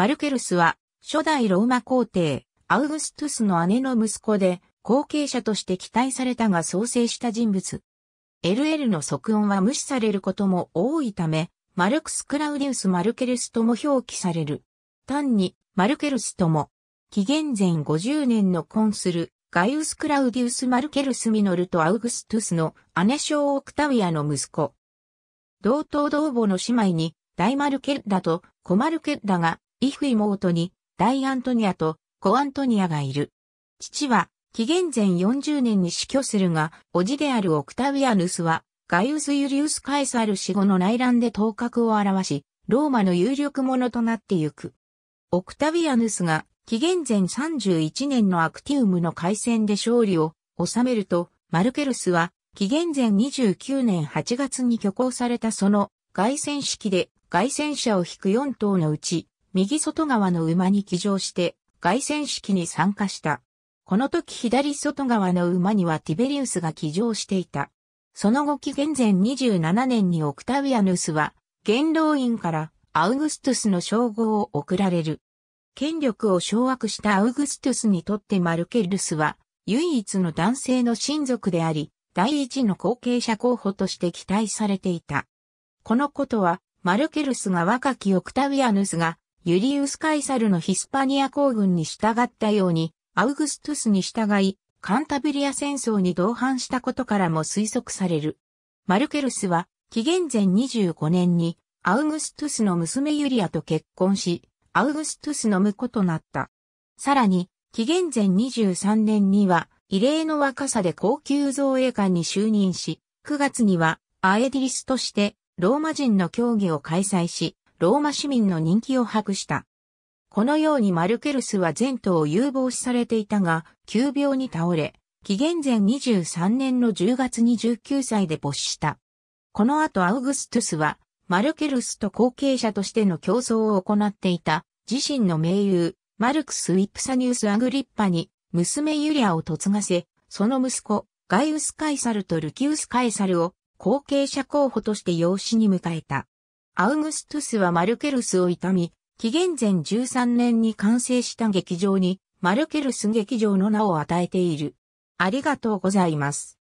マルケルスは、初代ローマ皇帝、アウグストゥスの姉の息子で、後継者として期待されたが創生した人物。LL の即音は無視されることも多いため、マルクス・クラウディウス・マルケルスとも表記される。単に、マルケルスとも、紀元前50年のコンするガイウス・クラウディウス・マルケルス・ミノルとアウグストゥスの姉小オクタウィアの息子。同等同母の姉妹に、大マルケッダとコマルケッダがイフ妹に大アントニアとコアントニアがいる。父は紀元前40年に死去するが、叔父であるオクタビィアヌスは、ガイウス・ユリウス・カエサル死後の内乱で頭角を表し、ローマの有力者となってゆく。オクタビィアヌスが紀元前31年のアクティウムの海戦で勝利を収めると、マルケルスは紀元前29年8月に挙行されたその外戦式で外戦者を引く4頭のうち右外側の馬に騎乗して、凱旋式に参加した。この時左外側の馬にはティベリウスが騎乗していた。その後紀元前27年にオクタウィアヌスは、元老院からアウグストゥスの称号を贈られる。権力を掌握したアウグストゥスにとってマルケルスは、唯一の男性の親族であり、第一の後継者候補として期待されていた。このことは、マルケルスが若きオクタウィアヌスがユリウス・カイサルのヒスパニア公軍に従ったように、アウグストゥスに従い、カンタブリア戦争に同伴したことからも推測される。マルケルスは、紀元前25年に、アウグストゥスの娘ユリアと結婚し、アウグストゥスの婿となった。さらに、紀元前23年には、異例の若さで高級造営官に就任し、9月には、アエディリスとして、ローマ人の競技を開催し、ローマ市民の人気を博した。このようにマルケルスは前途を有望視されていたが、急病に倒れ、紀元前23年の10月に19歳で没した。この後アウグストゥスは、マルケルスと後継者としての競争を行っていた、自身の盟友、マルクス・ウィプサニウス・アグリッパに、娘ユリアを嫁がせ、その息子、ガイウス・カイサルとルキウス・カイサルを後継者候補として養子に迎えた。アウグストゥスはマルケルスを痛み、紀元前13年に完成した劇場に、マルケルス劇場の名を与えている。ありがとうございます。